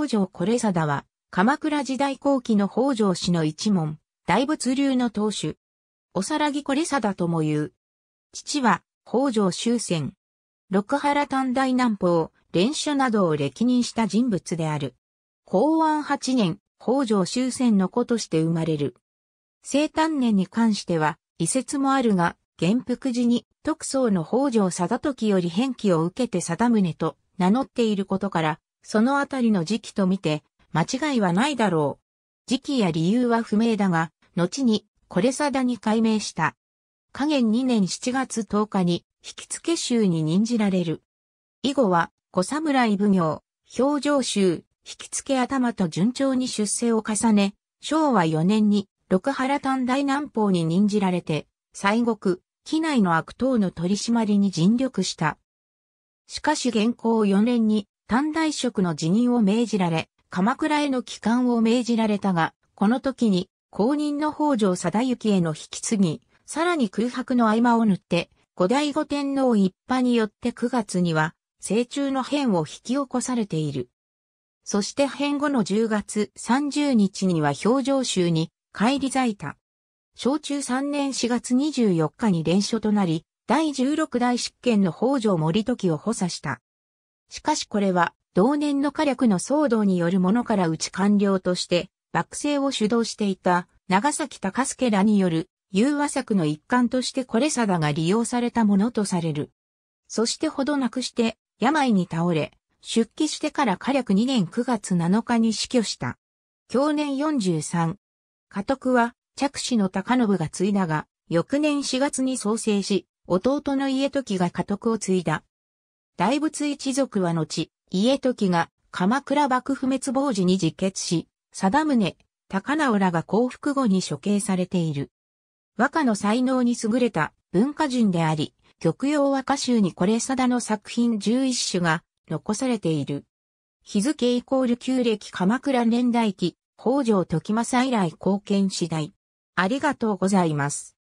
北条これ貞は、鎌倉時代後期の北条氏の一門、大仏流の当主。おさらぎこれ貞とも言う。父は、北条修仙。六原短大南方、連射などを歴任した人物である。公安八年、北条修仙の子として生まれる。生誕年に関しては、遺説もあるが、元服時に、特捜の北条貞時より返記を受けて貞宗と名乗っていることから、そのあたりの時期とみて、間違いはないだろう。時期や理由は不明だが、後に、これさだに解明した。加減2年7月10日に、引付衆に任じられる。以後は、小侍奉行、表情衆、引付頭と順調に出世を重ね、昭和4年に、六原短大南方に任じられて、西国、機内の悪党の取り締まりに尽力した。しかし現行4年に短大職の辞任を命じられ、鎌倉への帰還を命じられたが、この時に後任の北条貞行への引き継ぎ、さらに空白の合間を縫って、後醍醐天皇一派によって9月には、成中の変を引き起こされている。そして変後の10月30日には表情集に帰り咲いた。小中3年4月24日に連署となり、第16代執権の北条森時を補佐した。しかしこれは、同年の火力の騒動によるものから打ち官僚として、幕政を主導していた長崎高助らによる融和策の一環としてこれ定が利用されたものとされる。そしてほどなくして病に倒れ、出帰してから火力2年9月7日に死去した。去年43。家督は着手の高信が継いだが、翌年4月に創生し、弟の家時が家督を継いだ。大仏一族は後、家時が鎌倉幕府滅亡時に自決し、定宗、高直らが降伏後に処刑されている。和歌の才能に優れた文化人であり、極洋和歌集にこれ定の作品11種が残されている。日付イコール旧暦鎌倉年代記、北条時政以来貢献次第。ありがとうございます。